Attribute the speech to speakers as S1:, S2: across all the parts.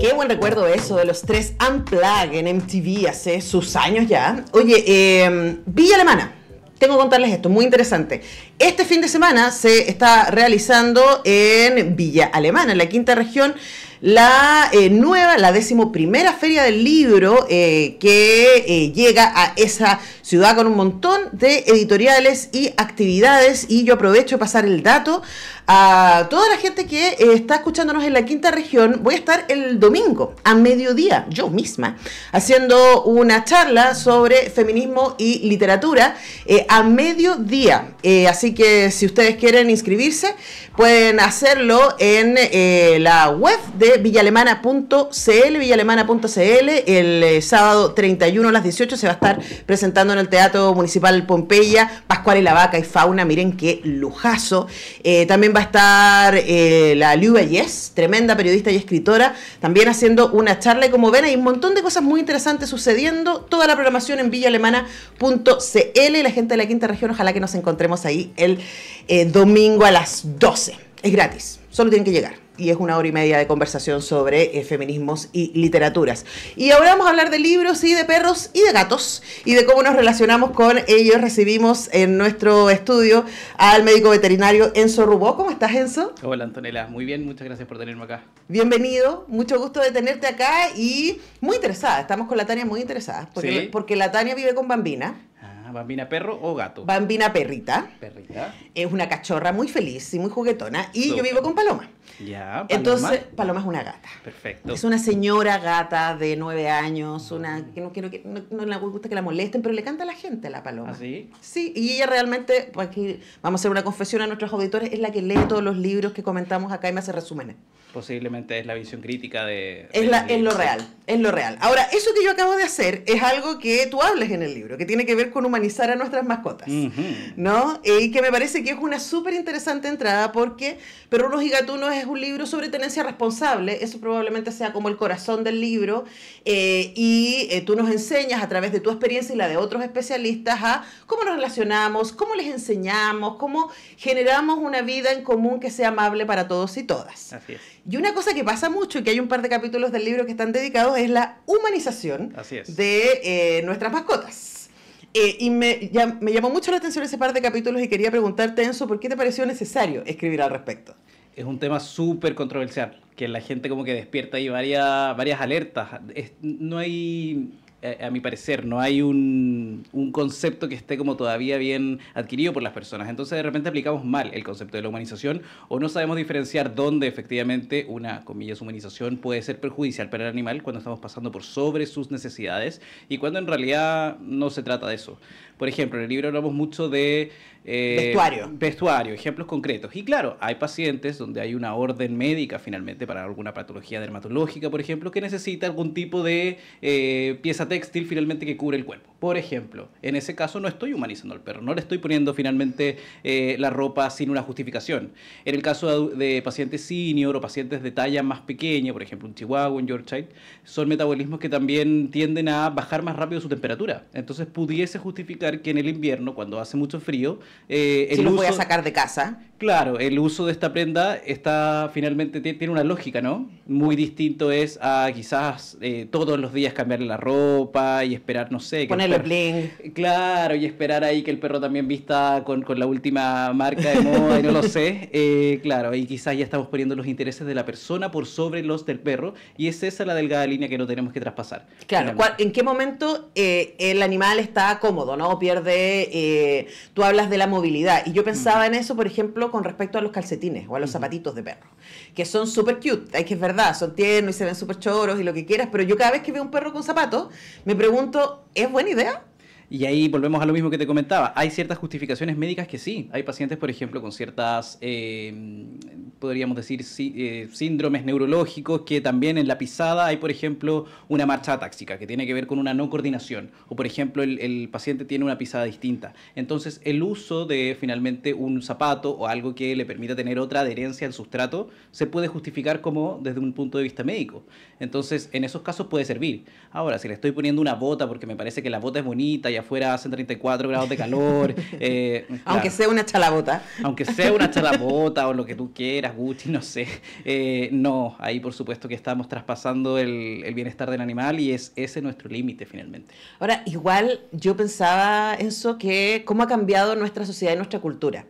S1: Qué buen recuerdo eso de los tres Unplug en MTV hace sus años ya. Oye, em, Villa Alemana. Tengo que contarles esto, muy interesante. Este fin de semana se está realizando en Villa Alemana, en la quinta región, la eh, nueva, la decimoprimera feria del libro eh, que eh, llega a esa ciudad con un montón de editoriales y actividades y yo aprovecho de pasar el dato a toda la gente que está escuchándonos en la quinta región, voy a estar el domingo a mediodía, yo misma, haciendo una charla sobre feminismo y literatura a mediodía. así que si ustedes quieren inscribirse, pueden hacerlo en la web de villalemana.cl, villalemana.cl. El eh, sábado 31 a las 18 se va a estar presentando en el Teatro Municipal Pompeya, Pascual y la Vaca y Fauna, miren qué lujazo. Eh, también va a estar eh, la Liu Yes, tremenda periodista y escritora, también haciendo una charla y como ven hay un montón de cosas muy interesantes sucediendo, toda la programación en villalemana.cl, la gente de la quinta región, ojalá que nos encontremos ahí el domingo a las 12, es gratis. Solo tienen que llegar. Y es una hora y media de conversación sobre eh, feminismos y literaturas. Y ahora vamos a hablar de libros y de perros y de gatos y de cómo nos relacionamos con ellos. Recibimos en nuestro estudio al médico veterinario Enzo Rubó. ¿Cómo estás, Enzo?
S2: Hola, Antonella. Muy bien, muchas gracias por tenerme acá.
S1: Bienvenido, mucho gusto de tenerte acá y muy interesada. Estamos con la Tania muy interesada porque, porque la Tania vive con Bambina.
S2: Ah, ¿Bambina perro o gato?
S1: Bambina perrita. Perrita. Es una cachorra muy feliz y muy juguetona. Y yo vivo con Paloma.
S2: Ya, Paloma. Entonces,
S1: Paloma es una gata. Perfecto. Es una señora gata de nueve años, una que no, quiero que no, le gusta que la molesten, pero le canta a la gente la Paloma. ¿Ah, sí? Sí, y ella realmente, pues, vamos a hacer una confesión a nuestros auditores, es la que lee todos los libros que comentamos acá y me hace resúmenes
S2: posiblemente es la visión crítica de... Es, la,
S1: lo real, es lo real. Ahora, eso que yo acabo de hacer es algo que tú hables en el libro, que tiene que ver con humanizar a nuestras mascotas, ¿no? Y que me parece que es una súper interesante entrada porque Perunos y Gatunos es un libro sobre tenencia responsable, eso probablemente sea como el corazón del libro, eh, y eh, tú nos enseñas a través de tu experiencia y la de otros especialistas a cómo nos relacionamos, cómo les enseñamos, cómo generamos una vida en común que sea amable para todos y todas. Así es. Y una cosa que pasa mucho, y que hay un par de capítulos del libro que están dedicados, es la humanización de eh, nuestras mascotas. Eh, y me, llamó mucho la atención ese par de capítulos y
S2: quería preguntarte, Enzo, ¿por qué te pareció necesario escribir al respecto? Es un tema súper controversial, que la gente como que despierta ahí varias, varias alertas. no hay eh, a, mi parecer, no hay un, un, concepto que esté como todavía bien adquirido por las personas. Entonces de repente aplicamos mal el concepto de la humanización o no sabemos diferenciar dónde efectivamente una, comillas, humanización puede ser perjudicial para el animal cuando estamos pasando por sobre sus necesidades y cuando en realidad no se trata de eso. Por ejemplo, en el libro hablamos mucho de... Eh, vestuario. Vestuario, ejemplos concretos. Y claro, hay pacientes donde hay una orden médica finalmente para alguna patología dermatológica, por ejemplo, que necesita algún tipo de eh, pieza textil finalmente que cubre el cuerpo. Por ejemplo, en ese caso no estoy humanizando al perro, no le estoy poniendo finalmente eh, la ropa sin una justificación. En el caso de pacientes senior o pacientes de talla más pequeña, por ejemplo, un chihuahua, un Yorkshire, son metabolismos que también tienden a bajar más rápido su temperatura. Entonces pudiese justificar que en el invierno, cuando hace mucho frío, eh, si voy a
S1: sacar de casa.
S2: Claro, el uso de esta prenda está finalmente tiene una lógica, ¿no? Muy distinto es a quizás eh, todos los días cambiarle la ropa y esperar, no sé. Ponerle bling. Claro, y esperar ahí que el perro también vista con, con la última marca de moda y no lo sé. Eh, claro, y quizás ya estamos poniendo los intereses de la persona por sobre los del perro y es esa la delgada línea que no tenemos que traspasar. Claro,
S1: ¿en qué momento eh, el animal está cómodo, no? Pierde, eh, tú hablas de la movilidad y yo pensaba en eso, por ejemplo, con respecto a los calcetines o a los zapatitos de perro, que son súper cute, hay que es verdad, son tiernos y se ven súper choros y lo que quieras, pero yo cada vez que veo un perro con zapatos, me
S2: pregunto, ¿es buena idea? Y ahí volvemos a lo mismo que te comentaba. Hay ciertas justificaciones médicas que sí. Hay pacientes, por ejemplo, con ciertas, eh, podríamos decir, sí, eh, síndromes neurológicos que también en la pisada hay, por ejemplo, una marcha atáxica que tiene que ver con una no coordinación. O, por ejemplo, el, el paciente tiene una pisada distinta. Entonces, el uso de finalmente un zapato o algo que le permita tener otra adherencia al sustrato se puede justificar como desde un punto de vista médico. Entonces, en esos casos puede servir. Ahora, si le estoy poniendo una bota porque me parece que la bota es bonita y afuera hacen 34 grados de calor. Eh, aunque sea una chalabota. Aunque sea una chalabota o lo que tú quieras, Gucci, no sé. Eh, no, ahí por supuesto que estamos traspasando el, bienestar del animal y es ese nuestro límite finalmente.
S1: Ahora, igual yo pensaba, eso que cómo ha cambiado nuestra sociedad y nuestra cultura.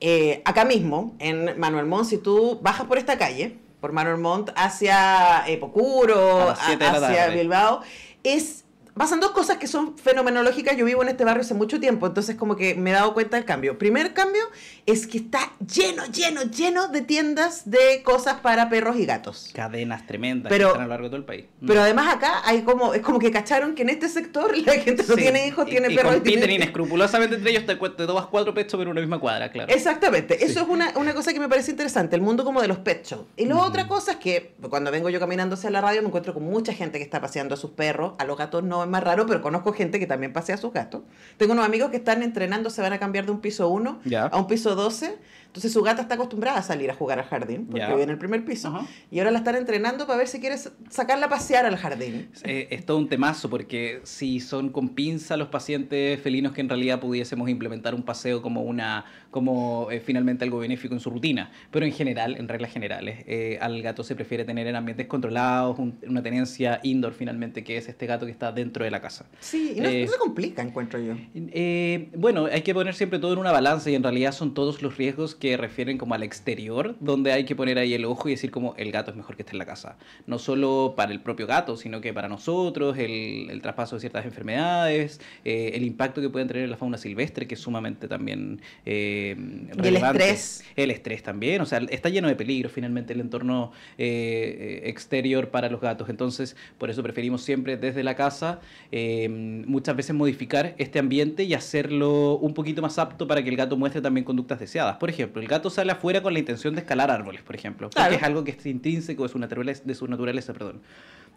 S1: Eh, acá mismo, en Manuel Mont si tú bajas por esta calle, por Manuel Montt, hacia Epocuro, hacia Bilbao, es pasan dos cosas que son fenomenológicas. Yo vivo en este barrio hace mucho tiempo, entonces como que me he dado cuenta del cambio. Primer cambio es que está lleno, lleno, lleno de tiendas de cosas para perros y
S2: gatos. Cadenas tremendas pero, que están a lo largo de todo el país. Mm. Pero
S1: además acá hay como, es como que cacharon que en este sector la gente no tiene hijos, tiene y, perros. Y compiten tiene...
S2: inescrupulosamente entre ellos, te, tomas cuatro pechos por en una misma cuadra, claro.
S1: Exactamente. Eso es una, una, cosa que me parece interesante, el mundo como de los pechos Y la otra cosa es que cuando vengo yo caminando hacia la radio me encuentro con mucha gente que está paseando a sus perros, a los gatos no es más raro, pero conozco gente que también pasea sus gastos Tengo unos amigos que están entrenando, se van a cambiar de un piso 1 a un piso 12 entonces su gata está acostumbrada a salir a jugar al jardín, porque vive en el primer piso, y ahora la están entrenando para ver si quiere sacarla a pasear al jardín.
S2: Eh, es todo un temazo, porque si son con pinza los pacientes felinos que en realidad pudiésemos implementar un paseo como una como eh, finalmente algo benéfico en su rutina. Pero en general, en reglas generales, eh, al gato se prefiere tener en ambientes controlados, una tenencia indoor finalmente, que es este gato que está dentro de la casa.
S1: Sí, y no, no se
S2: complica, encuentro yo. bueno, hay que poner siempre todo en una balanza y en realidad son todos los riesgos que que refieren como al exterior, donde hay que poner ahí el ojo y decir como el gato es mejor que esté en la casa. No solo para el propio gato, sino que para nosotros, el, traspaso de ciertas enfermedades, eh, el impacto que pueden tener en la fauna silvestre, que es sumamente también eh, relevante. el estrés. El estrés también, o sea, está lleno de peligro finalmente el entorno eh, exterior para los gatos. Entonces, por eso preferimos siempre desde la casa muchas veces modificar este ambiente y hacerlo un poquito más apto para que el gato muestre también conductas deseadas. Por ejemplo, el gato sale afuera con la intención de escalar árboles, por ejemplo, porque es algo que es intrínseco de su naturaleza, perdón.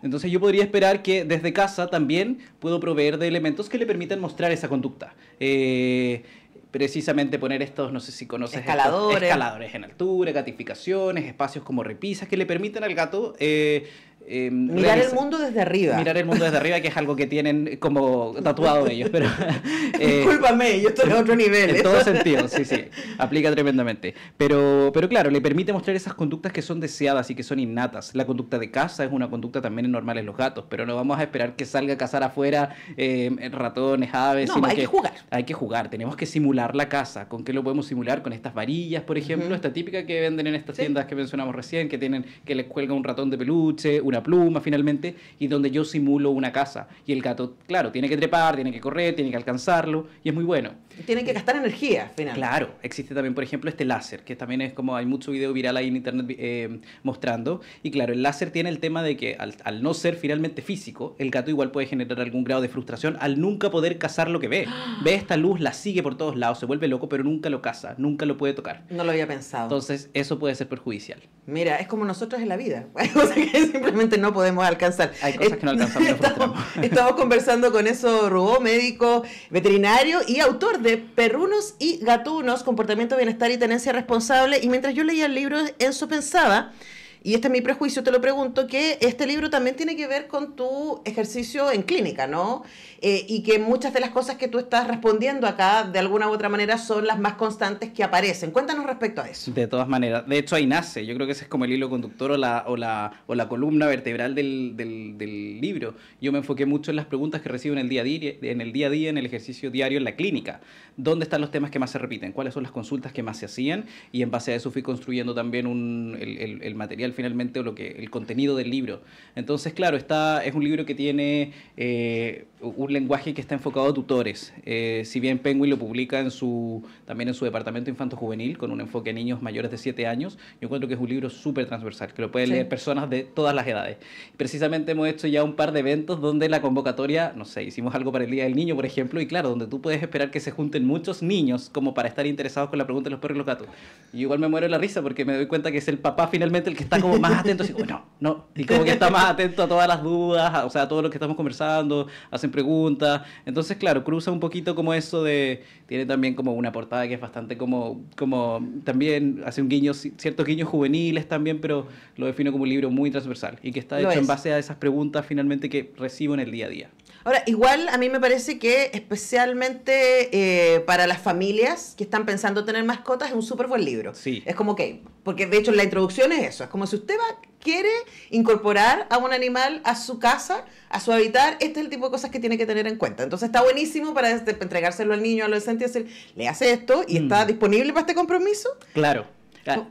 S2: Entonces yo podría esperar que desde casa también puedo proveer de elementos que le permitan mostrar esa conducta. Eh, precisamente poner estos, no sé si conoces, escaladores, escaladores en altura, gatificaciones, espacios como repisas que le permitan al gato eh, Em, mirar el mundo desde arriba. Mirar el mundo desde arriba, que es algo que tienen como tatuado ellos. Pero, eh, Discúlpame, yo estoy en otro nivel. En ¿eh? todo sentido, sí, sí. Aplica tremendamente. Pero, pero claro, le permite mostrar esas conductas que son deseadas y que son innatas. La conducta de caza es una conducta también normal en los gatos, pero no vamos a esperar que salga a cazar afuera em, ratones, aves. No, hay que, jugar. Hay que jugar. Tenemos que simular la caza. ¿Con qué lo podemos simular? Con estas varillas, por ejemplo, esta típica que venden en estas tiendas que mencionamos recién, que tienen que les cuelga un ratón de peluche, una la pluma finalmente, y donde yo simulo una casa. Y el gato, claro, tiene que trepar, tiene que correr, tiene que alcanzarlo, y es muy bueno
S1: tienen que eh, gastar energía, final. Claro,
S2: existe también, por ejemplo, este láser, que también es como hay mucho video viral ahí en internet eh, mostrando. Y claro, el láser tiene el tema de que al, no ser finalmente físico, el gato igual puede generar algún grado de frustración al nunca poder cazar lo que ve. ve esta luz, la sigue por todos lados, se vuelve loco, pero nunca lo caza, nunca lo puede tocar. No lo había pensado. Entonces, eso puede ser perjudicial.
S1: Mira, es como nosotros en la vida. Hay cosas que simplemente no podemos alcanzar.
S2: Hay cosas que no alcanzamos.
S1: estamos, conversando con eso, Rubó, médico, veterinario y autor de de Perrunos y Gatunos, Comportamiento, Bienestar y Tenencia Responsable. Y mientras yo leía el libro, en su pensaba y este es mi prejuicio, te lo pregunto, que este libro también tiene que ver con tu ejercicio en clínica, ¿no? Eh, y que muchas de las cosas que tú estás respondiendo acá, de alguna u otra manera, son las más constantes que aparecen. Cuéntanos respecto a eso.
S2: De todas maneras, de hecho ahí nace, yo creo que ese es como el hilo conductor o la, o la, o la columna vertebral del, del, libro. Yo me enfoqué mucho en las preguntas que recibo en el día a día, en el día a día, en el ejercicio diario, en la clínica. ¿Dónde están los temas que más se repiten? ¿Cuáles son las consultas que más se hacían? Y en base a eso fui construyendo también un, el, el material finalmente lo que, el contenido del libro. Entonces, claro, está, es un libro que tiene eh, un lenguaje que está enfocado a tutores. Eh, si bien Penguin lo publica en su, también en su departamento infanto-juvenil, con un enfoque a niños mayores de 7 años, yo encuentro que es un libro súper transversal, que lo pueden leer personas de todas las edades. Precisamente hemos hecho ya un par de eventos donde la convocatoria, no sé, hicimos algo para el Día del Niño, por ejemplo, y claro, donde tú puedes esperar que se junten muchos niños como para estar interesados con la pregunta de los perros y los Y igual me muero de la risa porque me doy cuenta que es el papá finalmente el que está como más atento, no, y como que está más atento a todas las dudas, o sea, a todo lo que estamos conversando, hacen preguntas, entonces, claro, cruza un poquito como eso de, tiene también como una portada que es bastante como, como también hace un guiño, ciertos guiños juveniles también, pero lo defino como un libro muy transversal y que está hecho en base a esas preguntas finalmente que recibo en el día a día.
S1: Ahora, igual a mí me parece que especialmente eh, para las familias que están pensando tener mascotas es un súper buen libro. Sí. Es como que, porque de hecho la introducción es eso, es como si usted va, quiere incorporar a un animal a su casa, a su habitar, este es el tipo de cosas que tiene que tener en cuenta. Entonces está buenísimo para este, entregárselo al niño, al adolescente y decir, le hace esto y mm. está disponible para este compromiso.
S2: Claro.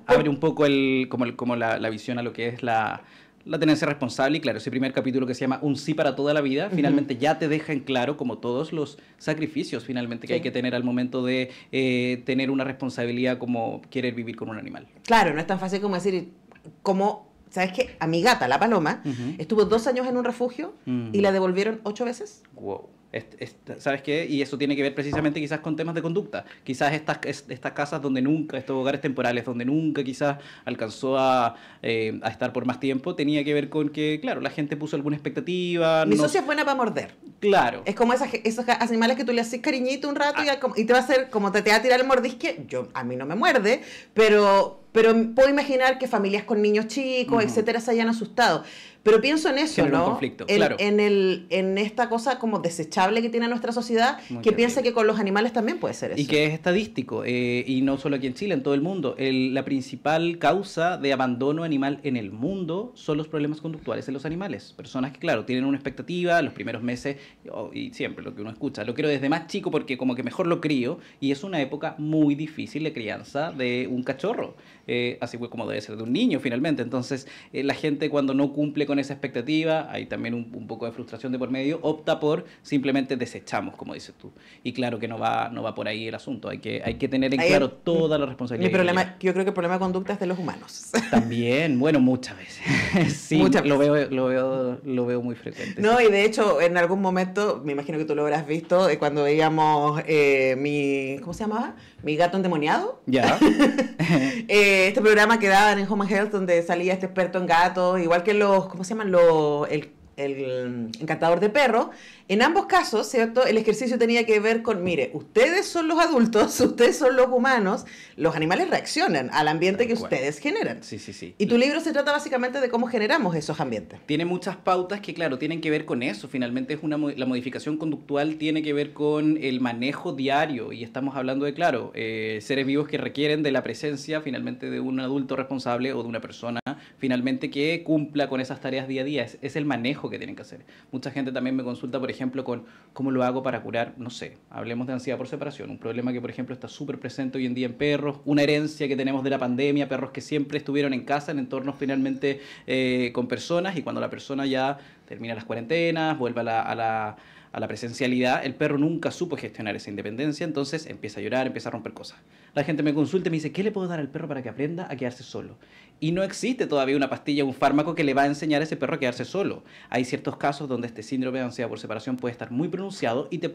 S2: Abre un poco el, como, el, como la visión a lo que es la, la tenencia responsable y claro, ese primer capítulo que se llama Un sí para toda la vida, finalmente ya te deja en claro como todos los sacrificios finalmente que hay que tener al momento de eh, tener una responsabilidad como querer vivir con un animal.
S1: Claro, no es tan fácil como decir, como, ¿sabes qué? A mi gata, la paloma, estuvo dos años en un refugio y mm. la devolvieron ocho veces.
S2: ¿Sabes qué? Y eso tiene que ver precisamente quizás con temas de conducta. Quizás estas, estas casas donde nunca, estos hogares temporales donde nunca quizás alcanzó eh, a, estar por más tiempo, tenía que ver con que, claro, la gente puso alguna expectativa. Mi socio
S1: es buena para morder. Claro. Es como esas, esos animales que tú le haces cariñito un rato ah. y, te va a hacer, como te, te va a tirar el mordisque, yo, a mí no me muerde, pero, pero puedo imaginar que familias con niños chicos, etcétera, se hayan asustado. Pero pienso en eso, ¿no? conflicto, en, el, en esta cosa como desechable que tiene nuestra sociedad, que piensa que con los animales también puede ser eso. Y
S2: que es estadístico, eh, y no solo aquí en Chile, en todo el mundo. la principal causa de abandono animal en el mundo son los problemas conductuales en los animales. Personas que, claro, tienen una expectativa, los primeros meses, y siempre lo que uno escucha, lo quiero desde más chico porque como que mejor lo crío, y es una época muy difícil de crianza de un cachorro, eh, así como debe ser de un niño finalmente. Entonces, eh, la gente cuando no cumple con esa expectativa, hay también un, poco de frustración de por medio, opta por simplemente desechamos, como dices tú. Y claro que no va, no va por ahí el asunto, hay que, hay que tener en claro todas mm, toda la responsabilidad.
S1: yo creo que el problema de conducta es de los humanos.
S2: También, bueno, muchas veces. sí, Lo, veo, lo, veo, muy frecuente.
S1: No, y de hecho, en algún momento, me imagino que tú lo habrás visto, eh, cuando veíamos eh, mi, ¿cómo se llamaba? Mi gato endemoniado. Ya. Eh, este programa que daban en Home Health, donde salía este experto en gatos, igual que los, se llaman? el, mm, encantador de perro. en ambos casos, ¿cierto? El ejercicio tenía que ver con, mire, ustedes son los adultos, ustedes son los humanos, los animales reaccionan al ambiente que ustedes generan. Sí, sí, sí. Y tu libro se trata básicamente de cómo
S2: generamos esos ambientes. Tiene muchas pautas que, claro, tienen que ver con eso. Finalmente es una, la modificación conductual tiene que ver con el manejo diario y estamos hablando de, claro, eh, seres vivos que requieren de la presencia finalmente de un adulto responsable o de una persona finalmente que cumpla con esas tareas día a día. Es, el manejo que tienen que hacer. Mucha gente también me consulta, por ejemplo, con cómo lo hago para curar, no sé, hablemos de ansiedad por separación, un problema que, por ejemplo, está súper presente hoy en día en perros, una herencia que tenemos de la pandemia, perros que siempre estuvieron en casa, en entornos finalmente eh, con personas, y cuando la persona ya termina las cuarentenas, vuelve a la, a la presencialidad, el perro nunca supo gestionar esa independencia, entonces empieza a llorar, empieza a romper cosas. La gente me consulta y me dice, ¿qué le puedo dar al perro para que aprenda a quedarse solo? Y no existe todavía una pastilla, o un fármaco que le va a enseñar a ese perro a quedarse solo. Hay ciertos casos donde este síndrome de ansiedad por separación puede estar muy pronunciado y te,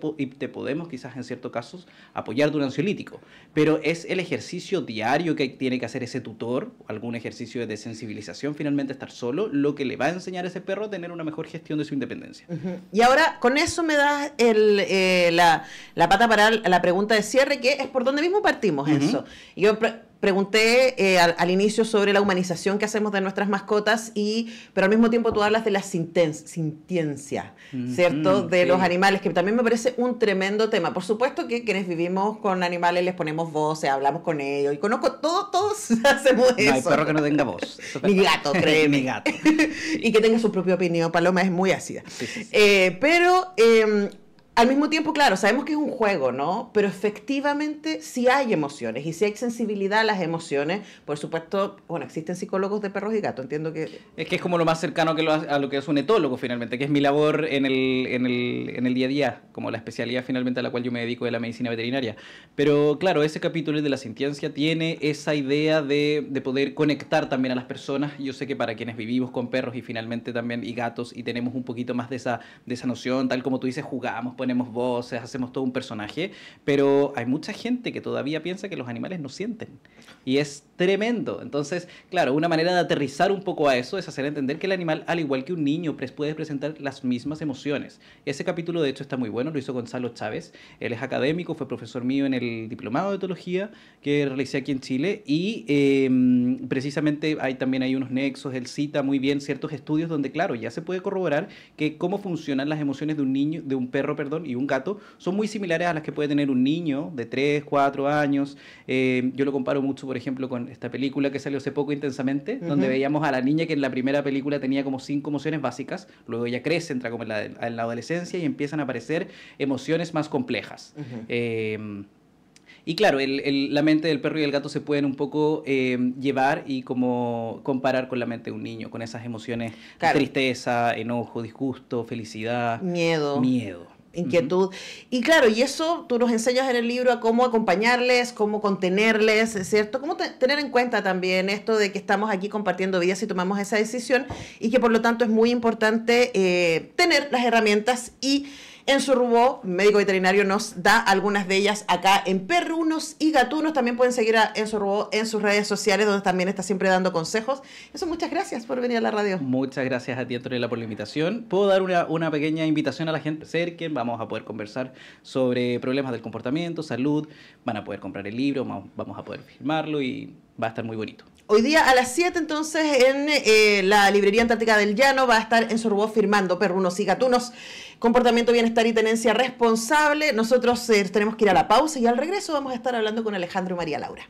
S2: podemos quizás en ciertos casos apoyar durante un ansiolítico. Pero es el ejercicio diario que tiene que hacer ese tutor, algún ejercicio de sensibilización, finalmente estar solo, lo que le va a enseñar a ese perro a tener una mejor gestión de su independencia.
S1: Y ahora con eso me das el, eh, la, pata para la pregunta de cierre, que es por dónde mismo partimos eso. Yo pregunté eh, al, inicio sobre la humanización que hacemos de nuestras mascotas, y, pero al mismo tiempo tú hablas de la sintiencia, mm-hmm, ¿cierto? de los animales, que también me parece un tremendo tema. Por supuesto que quienes vivimos con animales les ponemos voces, hablamos con ellos, y conozco todos, todos hacemos eso. No hay perro que no
S2: tenga voz. Mi gato, créeme. mi gato.
S1: y que tenga su propia opinión. Paloma es muy ácida. Eh, pero em, al mismo tiempo, claro, sabemos que es un juego, ¿no? Pero efectivamente si hay emociones y si hay sensibilidad a las emociones. Por supuesto, bueno, existen psicólogos de perros y gatos, entiendo que...
S2: Es que es como lo más cercano que a lo que es un etólogo finalmente, que es mi labor en el, en, el, en el día a día, como la especialidad finalmente a la cual yo me dedico de la medicina veterinaria. Pero claro, ese capítulo de la sintiencia tiene esa idea de, de poder conectar también a las personas. Yo sé que para quienes vivimos con perros y finalmente también y gatos y tenemos un poquito más de esa, de esa noción, tal como tú dices, jugamos ponemos voces, hacemos todo un personaje, pero hay mucha gente que todavía piensa que los animales no sienten. Y es tremendo. Entonces, claro, una manera de aterrizar un poco a eso es hacer entender que el animal, al igual que un niño, puede presentar las mismas emociones. Ese capítulo, de hecho, está muy bueno, lo hizo Gonzalo Chávez. Él es académico, fue profesor mío en el diplomado de etología que realicé aquí en Chile y em, precisamente hay también hay unos nexos, él cita muy bien ciertos estudios donde, claro, ya se puede corroborar que cómo funcionan las emociones de un niño, de un perro, perdón, y un gato son muy similares a las que puede tener un niño de 3, 4 años. Eh, yo lo comparo mucho, por ejemplo, con esta película que salió hace poco intensamente, donde veíamos a la niña que en la primera película tenía como cinco emociones básicas, luego ella crece, entra como en la, adolescencia y empiezan a aparecer emociones más complejas. Em, y claro, la mente del perro y el gato se pueden un poco em, llevar y como comparar con la mente de un niño, con esas emociones, tristeza, enojo, disgusto, felicidad, miedo. Miedo
S1: inquietud. Y claro, y eso tú nos enseñas en el libro a cómo acompañarles, cómo contenerles, ¿cierto? Cómo tener en cuenta también esto de que estamos aquí compartiendo vidas y tomamos esa decisión y que por lo tanto es muy importante eh, tener las herramientas y en su rubo, médico veterinario, nos da algunas de ellas acá en Perrunos y Gatunos. También pueden seguir a su en sus redes sociales, donde también está siempre dando consejos. Eso, muchas gracias por venir a la
S2: radio. Muchas gracias a ti, Antonella, por la invitación. Puedo dar una, pequeña invitación a la gente. Cerquen, vamos a poder conversar sobre problemas del comportamiento, salud. Van a poder comprar el libro, vamos a poder firmarlo y va a estar muy bonito.
S1: Hoy día a las 7 entonces en eh, la Librería Antártica del Llano va a estar en Sorbó firmando perrunos y gatunos. Comportamiento, bienestar y tenencia responsable. Nosotros eh, tenemos que ir a la pausa y al regreso vamos a estar hablando con Alejandro y María Laura.